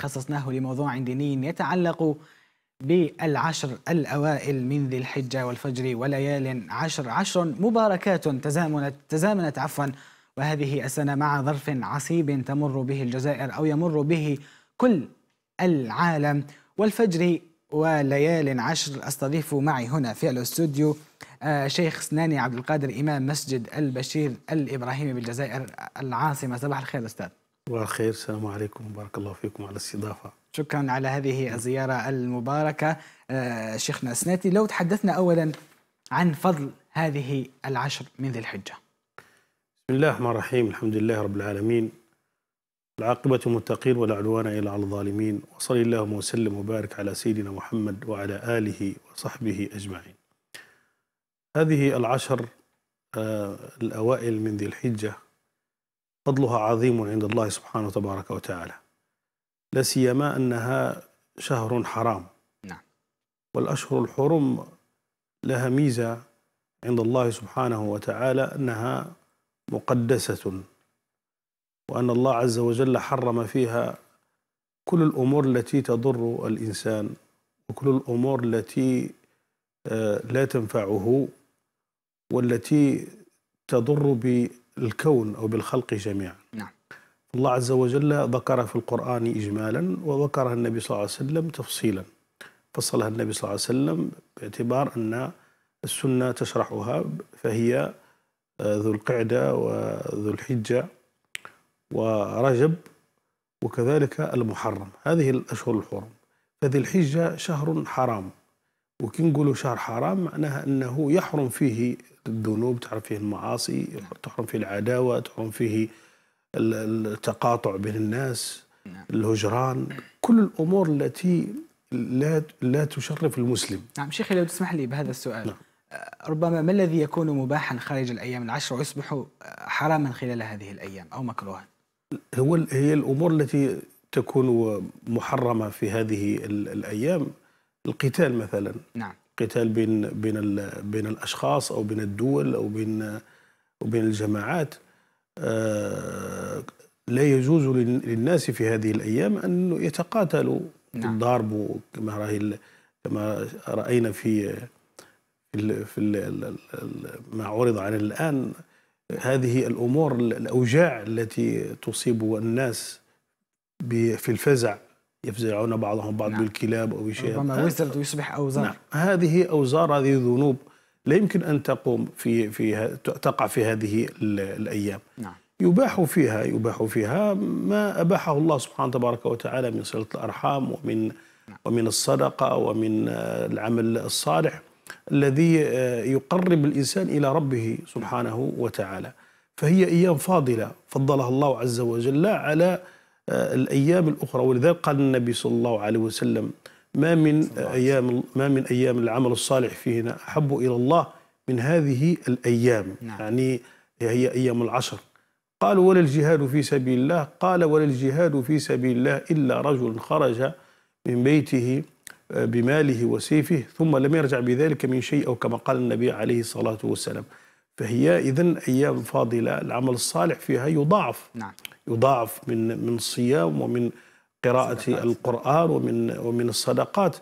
خصصناه لموضوع ديني يتعلق بالعشر الأوائل من ذي الحجة والفجر وليال عشر عشر مباركات تزامنت, تزامنت عفوا وهذه السنة مع ظرف عصيب تمر به الجزائر أو يمر به كل العالم والفجر وليال عشر أستضيف معي هنا في الاستوديو آه، شيخ سناني عبد القادر إمام مسجد البشير الإبراهيمي بالجزائر العاصمة صباح الخير أستاذ صباح الخير السلام عليكم بارك الله فيكم على الاستضافة شكرا على هذه الزيارة المباركة آه، شيخنا سناتي لو تحدثنا أولا عن فضل هذه العشر من ذي الحجة بسم الله الرحمن الرحيم الحمد لله رب العالمين العاقبة المتقين ولا عدوان إلا على الظالمين وصل اللهم وسلم وبارك على سيدنا محمد وعلى آله وصحبه أجمعين هذه العشر آه، الأوائل من ذي الحجة فضلها عظيم عند الله سبحانه تبارك وتعالى لا سيما أنها شهر حرام نعم والأشهر الحرم لها ميزة عند الله سبحانه وتعالى أنها مقدسة وأن الله عز وجل حرم فيها كل الأمور التي تضر الإنسان وكل الأمور التي آه، لا تنفعه والتي تضر بالكون أو بالخلق جميعا نعم الله عز وجل ذكر في القرآن إجمالا وذكرها النبي صلى الله عليه وسلم تفصيلا فصلها النبي صلى الله عليه وسلم باعتبار أن السنة تشرحها فهي آه، ذو القعدة وذو الحجة ورجب وكذلك المحرم هذه الأشهر الحرم فذي الحجة شهر حرام وكي نقولوا شهر حرام معناها انه يحرم فيه الذنوب تحرم فيه المعاصي تحرم فيه العداوه تحرم فيه التقاطع بين الناس نعم. الهجران كل الامور التي لا لا تشرف المسلم نعم شيخي لو تسمح لي بهذا السؤال نعم. آه، ربما ما الذي يكون مباحا خارج الايام العشر ويصبح آه، حراما خلال هذه الايام او مكروها هو هي الامور التي تكون محرمه في هذه الايام القتال مثلا نعم قتال بين بين بين الاشخاص او بين الدول او بين وبين الجماعات آه، لا يجوز للناس في هذه الايام ان يتقاتلوا نعم. الضرب كما راهي كما راينا في في, في ما عرض على الان هذه الامور الاوجاع التي تصيب الناس في الفزع يفزعون بعضهم بعض نعم. بالكلاب أو بشيء ربما وزرد ويصبح أوزار نعم. هذه أوزار هذه ذنوب لا يمكن أن تقوم في في تقع في هذه الأيام نعم. يباح فيها يباح فيها ما أباحه الله سبحانه تبارك وتعالى من صلة الأرحام ومن نعم. ومن الصدقة ومن العمل الصالح الذي آه، يقرب الإنسان إلى ربه سبحانه وتعالى فهي أيام فاضلة فضلها الله عز وجل على آه، الأيام الأخرى ولذلك قال النبي صلى الله عليه وسلم ما من أيام ما من أيام العمل الصالح فينا أحب إلى الله من هذه الأيام نعم. يعني هي أيام العشر قال ولا الجهاد في سبيل الله قال ولا الجهاد في سبيل الله إلا رجل خرج من بيته آه، بماله وسيفه ثم لم يرجع بذلك من شيء أو كما قال النبي عليه الصلاة والسلام فهي اذا أيام فاضلة العمل الصالح فيها يضاعف نعم يضاعف من من الصيام ومن قراءة صدقات. القرآن ومن ومن الصدقات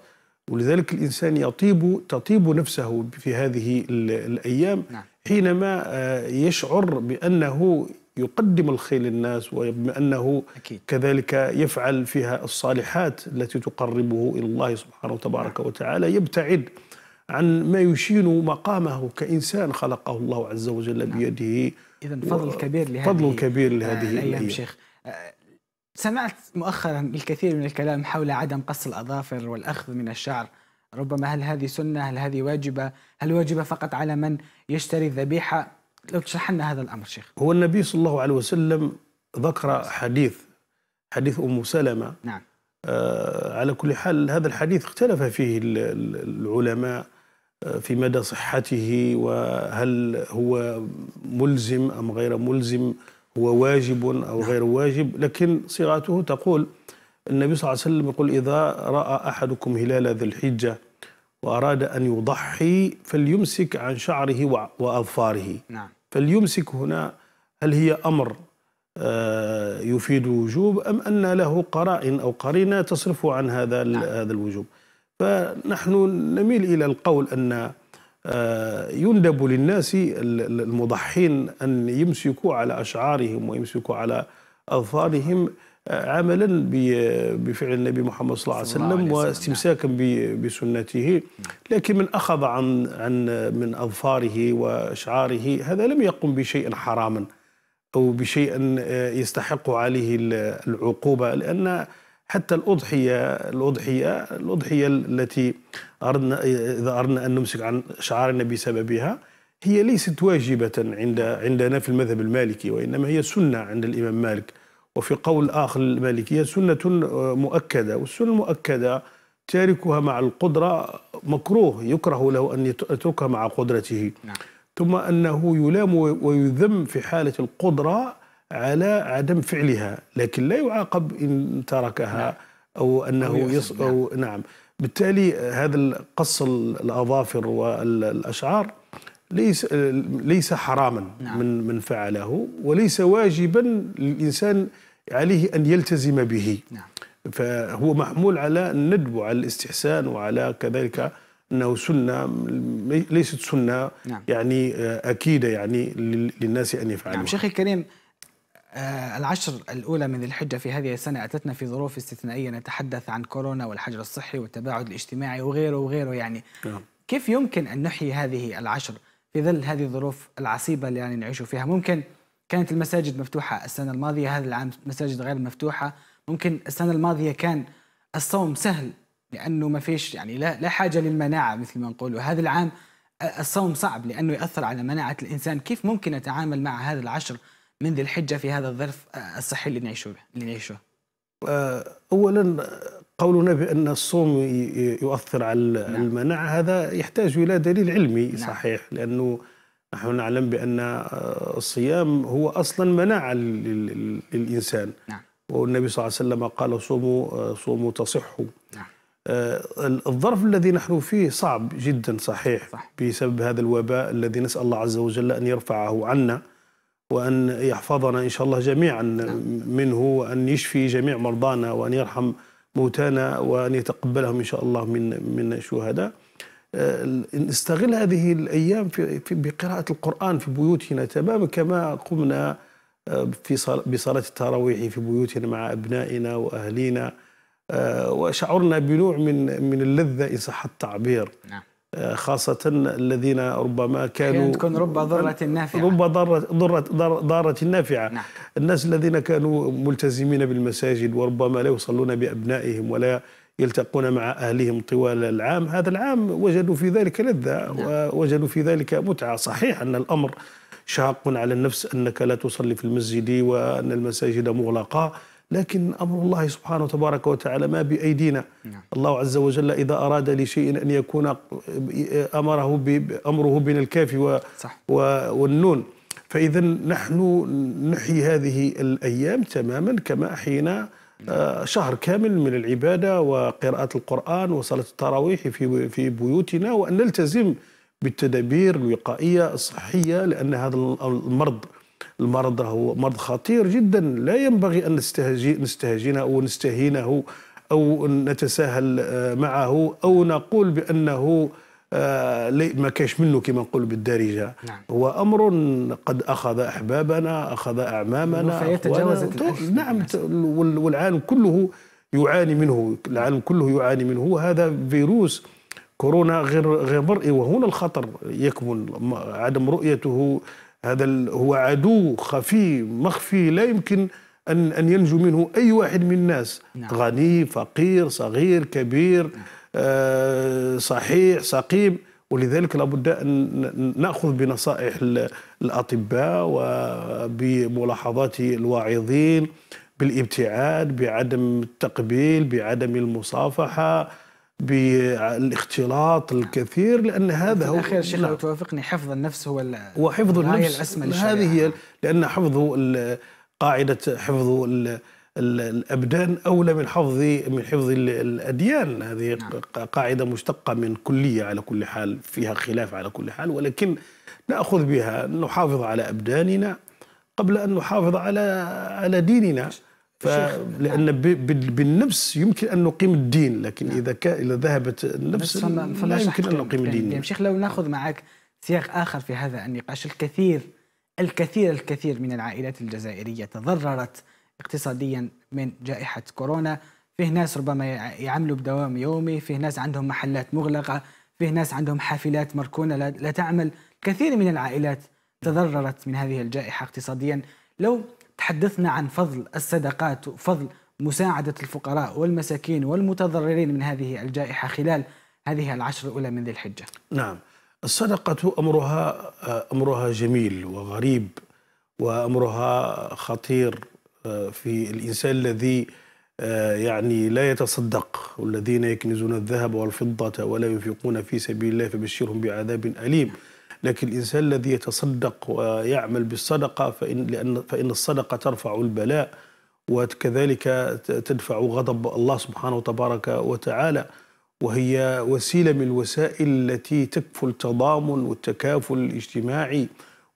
ولذلك الإنسان يطيب تطيب نفسه في هذه الأيام نعم. حينما آه، يشعر بأنه يقدم الخير للناس وبأنه أكيد. كذلك يفعل فيها الصالحات التي تقربه إلى الله سبحانه وتبارك نعم. وتعالى يبتعد عن ما يشين مقامه كإنسان خلقه الله عز وجل نعم. بيده إذا فضل كبير لهذه فضل كبير لهذه آه، الأيام شيخ آه، سمعت مؤخرا الكثير من الكلام حول عدم قص الأظافر والأخذ من الشعر ربما هل هذه سنة هل هذه واجبة هل واجبة فقط على من يشتري الذبيحة لو تشرح لنا هذا الأمر شيخ هو النبي صلى الله عليه وسلم ذكر حديث حديث أم سلمة نعم آه، على كل حال هذا الحديث اختلف فيه العلماء في مدى صحته وهل هو ملزم أم غير ملزم هو واجب أو غير نعم. واجب لكن صيغته تقول النبي صلى الله عليه وسلم يقول إذا رأى أحدكم هلال ذي الحجة وأراد أن يضحي فليمسك عن شعره وأظفاره نعم. فليمسك هنا هل هي أمر آه، يفيد وجوب أم أن له قرائن أو قرينة تصرف عن هذا نعم. هذا الوجوب فنحن نميل إلى القول أن آه، يندب للناس المضحين أن يمسكوا على أشعارهم ويمسكوا على أظفارهم آه، عملا بفعل النبي محمد صلى الله عليه وسلم واستمساكا بسنته لكن من اخذ عن عن من اظفاره واشعاره هذا لم يقم بشيء حراما او بشيء آه، يستحق عليه العقوبه لان حتى الأضحية الأضحية الأضحية التي أردنا إذا أردنا أن نمسك عن النبي بسببها هي ليست واجبة عند عندنا في المذهب المالكي وإنما هي سنة عند الإمام مالك وفي قول آخر المالكية سنة آه، مؤكدة والسنة المؤكدة تاركها مع القدرة مكروه يكره له أن يتركها مع قدرته نعم. ثم أنه يلام ويذم في حالة القدرة على عدم فعلها لكن لا يعاقب إن تركها نعم. أو أنه أو يص... نعم. أو نعم بالتالي هذا قص الأظافر والأشعار ليس ليس حراما نعم. من من فعله وليس واجبا للإنسان عليه أن يلتزم به نعم. فهو محمول على الندب وعلى الاستحسان وعلى كذلك انه سنه ليست سنه نعم. يعني اكيده يعني للناس ان يفعلوها نعم شيخي الكريم آه، العشر الأولى من الحجة في هذه السنة أتتنا في ظروف استثنائية نتحدث عن كورونا والحجر الصحي والتباعد الاجتماعي وغيره وغيره يعني نعم. كيف يمكن أن نحيي هذه العشر في ظل هذه الظروف العصيبة اللي يعني نعيش فيها ممكن كانت المساجد مفتوحة السنة الماضية هذا العام مساجد غير مفتوحة ممكن السنة الماضية كان الصوم سهل لأنه ما فيش يعني لا, لا حاجة للمناعة مثل ما نقول وهذا العام آه، الصوم صعب لأنه يأثر على مناعة الإنسان كيف ممكن نتعامل مع هذا العشر من ذي الحجه في هذا الظرف الصحي اللي نعيشه اللي نعيشه؟ آه، اولا قولنا بان الصوم يؤثر على نعم. المناعه هذا يحتاج الى دليل علمي نعم. صحيح لانه نحن نعلم بأن آه، الصيام هو أصلا مناعة للإنسان نعم. والنبي صلى الله عليه وسلم قال صوموا آه، صوموا تصحوا نعم. الظرف الذي نحن فيه صعب جدا صحيح صح. بسبب هذا الوباء الذي نسأل الله عز وجل أن يرفعه عنا وأن يحفظنا إن شاء الله جميعا نعم. منه وأن يشفي جميع مرضانا وأن يرحم موتانا وأن يتقبلهم إن شاء الله من من الشهداء آه، نستغل هذه الأيام في بقراءة القرآن في بيوتنا تماما كما قمنا آه، في بصلاة التراويح في بيوتنا مع أبنائنا وأهلينا آه، وشعرنا بنوع من من اللذة إن صح التعبير نعم. خاصة الذين ربما كانوا تكون رب ضرة نافعة رب ضرة ضرة ضارة نافعة نعم. الناس الذين كانوا ملتزمين بالمساجد وربما لا يصلون بأبنائهم ولا يلتقون مع أهلهم طوال العام هذا العام وجدوا في ذلك لذة نعم. ووجدوا في ذلك متعة صحيح أن الأمر شاق على النفس أنك لا تصلي في المسجد وأن المساجد مغلقة لكن أمر الله سبحانه وتبارك وتعالى ما بأيدينا نعم. الله عز وجل إذا أراد لشيء أن يكون أمره بأمره بين الكاف و صح. والنون فإذا نحن نحيي هذه الأيام تماما كما أحيينا آه، شهر كامل من العبادة وقراءة القرآن وصلاة التراويح في في بيوتنا وأن نلتزم بالتدابير الوقائية الصحية لأن هذا المرض المرض هو مرض خطير جدا لا ينبغي أن نستهجنه أو نستهينه أو نتساهل آه، معه أو نعم. نقول بأنه آه، ما كاش منه كما نقول بالدارجة نعم. هو أمر قد أخذ أحبابنا أخذ أعمامنا فيتجاوز نعم والعالم كله يعاني منه العالم كله يعاني منه هذا فيروس كورونا غير غير مرئي وهنا الخطر يكمن عدم رؤيته هذا هو عدو خفي مخفي لا يمكن أن أن ينجو منه أي واحد من الناس نعم. غني فقير صغير كبير نعم. آه صحيح سقيم ولذلك لابد أن نأخذ بنصائح الأطباء وبملاحظات الواعظين بالابتعاد بعدم التقبيل بعدم المصافحة بالاختلاط الكثير لان هذا هو الاخير شيخ لو نعم. توافقني حفظ النفس هو وحفظ النفس الاسمى هذه هي لان حفظ قاعده حفظ الابدان اولى من حفظ من حفظ الاديان هذه نعم. قاعده مشتقه من كليه على كل حال فيها خلاف على كل حال ولكن ناخذ بها نحافظ على ابداننا قبل ان نحافظ على على ديننا لان بالنفس يمكن ان نقيم الدين لكن نعم. اذا اذا ذهبت النفس نعم، لا يمكن ان نقيم يعني الدين شيخ لو ناخذ معك سياق اخر في هذا النقاش الكثير الكثير الكثير من العائلات الجزائريه تضررت اقتصاديا من جائحه كورونا فيه ناس ربما يعملوا بدوام يومي فيه ناس عندهم محلات مغلقه فيه ناس عندهم حافلات مركونه لا تعمل كثير من العائلات تضررت من هذه الجائحه اقتصاديا لو تحدثنا عن فضل الصدقات وفضل مساعدة الفقراء والمساكين والمتضررين من هذه الجائحة خلال هذه العشر الأولى من ذي الحجة نعم الصدقة أمرها آه، أمرها جميل وغريب وأمرها خطير آه، في الإنسان الذي آه، يعني لا يتصدق والذين يكنزون الذهب والفضة ولا ينفقون في سبيل الله فبشرهم بعذاب أليم لكن الإنسان الذي يتصدق ويعمل بالصدقة فإن, لأن فإن الصدقة ترفع البلاء وكذلك تدفع غضب الله سبحانه وتبارك وتعالى وهي وسيلة من الوسائل التي تكفل التضامن والتكافل الاجتماعي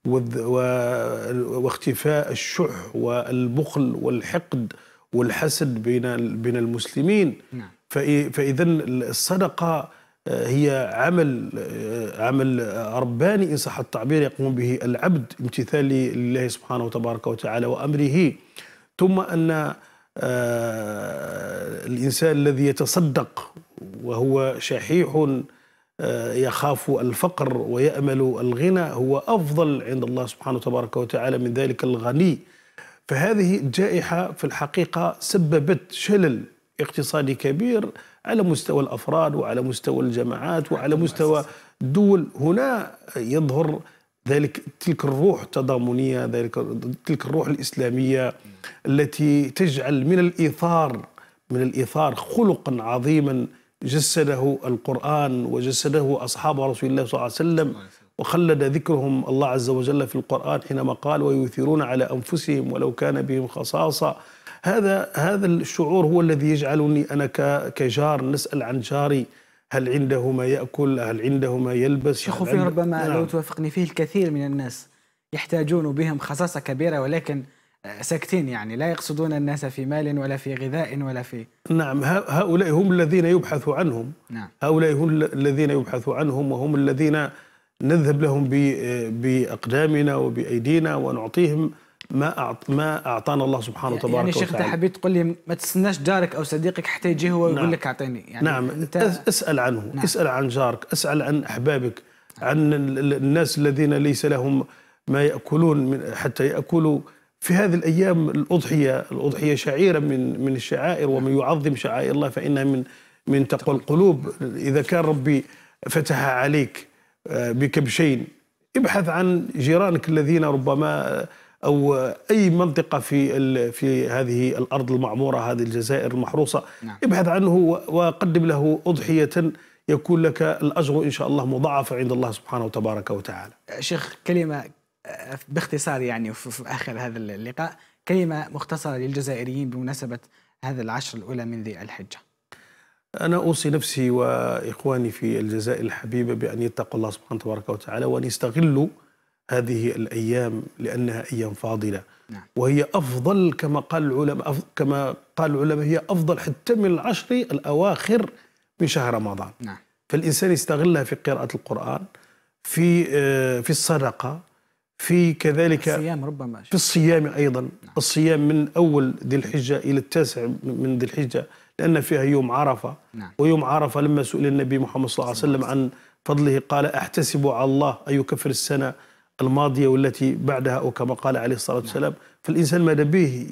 واختفاء الشح والبخل والحقد والحسد بين بين المسلمين نعم. فاذا الصدقه هي عمل عمل رباني إن صح التعبير يقوم به العبد امتثال لله سبحانه وتبارك وتعالى وأمره ثم أن آه، الإنسان الذي يتصدق وهو شحيح آه، يخاف الفقر ويأمل الغنى هو أفضل عند الله سبحانه وتبارك وتعالى من ذلك الغني فهذه الجائحة في الحقيقة سببت شلل اقتصادي كبير على مستوى الافراد وعلى مستوى الجماعات وعلى مستوى الدول هنا يظهر ذلك تلك الروح التضامنيه ذلك تلك الروح الاسلاميه التي تجعل من الايثار من الايثار خلقا عظيما جسده القران وجسده اصحاب رسول الله صلى الله عليه وسلم وخلد ذكرهم الله عز وجل في القرآن حينما قال ويثيرون على أنفسهم ولو كان بهم خصاصة هذا هذا الشعور هو الذي يجعلني انا كجار نسال عن جاري هل عنده ما ياكل هل عنده ما يلبس شيخ في ربما نعم. لو توافقني فيه الكثير من الناس يحتاجون بهم خصاصه كبيره ولكن آه، ساكتين يعني لا يقصدون الناس في مال ولا في غذاء ولا في نعم هؤلاء هم الذين يبحث عنهم نعم. هؤلاء هم الذين يبحث عنهم وهم الذين نذهب لهم آه، بأقدامنا وبأيدينا ونعطيهم ما ما اعطانا الله سبحانه وتعالى يعني شيخ انت حبيت تقول لي ما تستناش جارك او صديقك حتى يجي هو ويقول نعم. لك اعطيني يعني نعم انت اسال عنه نعم. اسال عن جارك اسال عن احبابك عن الناس الذين ليس لهم ما ياكلون من حتى ياكلوا في هذه الايام الاضحيه الاضحيه شعيره من من الشعائر ومن نعم. يعظم شعائر الله فانها من من تقوى القلوب اذا كان ربي فتح عليك آه، بكبشين ابحث عن جيرانك الذين ربما آه، او اي منطقه في في هذه الارض المعموره هذه الجزائر المحروسه نعم. ابحث عنه وقدم له اضحيه يكون لك الاجر ان شاء الله مضاعف عند الله سبحانه وتبارك وتعالى. شيخ كلمه باختصار يعني في اخر هذا اللقاء كلمه مختصره للجزائريين بمناسبه هذا العشر الاولى من ذي الحجه. أنا أوصي نفسي وإخواني في الجزائر الحبيبة بأن يتقوا الله سبحانه وتعالى وأن يستغلوا هذه الأيام لأنها أيام فاضلة نعم. وهي أفضل كما قال العلماء كما قال العلماء هي أفضل حتى من العشر الأواخر من شهر رمضان نعم. فالإنسان يستغلها في قراءة القرآن في آه، في الصدقة في كذلك الصيام ربما في الصيام أيضا نعم. الصيام من أول ذي الحجة إلى التاسع من ذي الحجة لأن فيها يوم عرفة نعم. ويوم عرفة لما سئل النبي محمد صلى الله عليه وسلم عن فضله قال أحتسب على الله أن يكفر السنة الماضية والتي بعدها أو كما قال عليه الصلاة نعم. والسلام فالإنسان ماذا به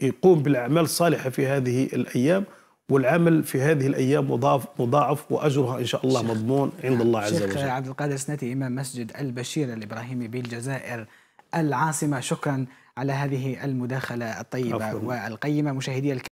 يقوم بالأعمال الصالحة في هذه الأيام والعمل في هذه الايام مضاف مضاعف واجرها ان شاء الله مضمون عند الله عز وجل. شيخ عبد القادر سنتي امام مسجد البشير الابراهيمي بالجزائر العاصمه شكرا على هذه المداخله الطيبه والقيمه مشاهدي الكرام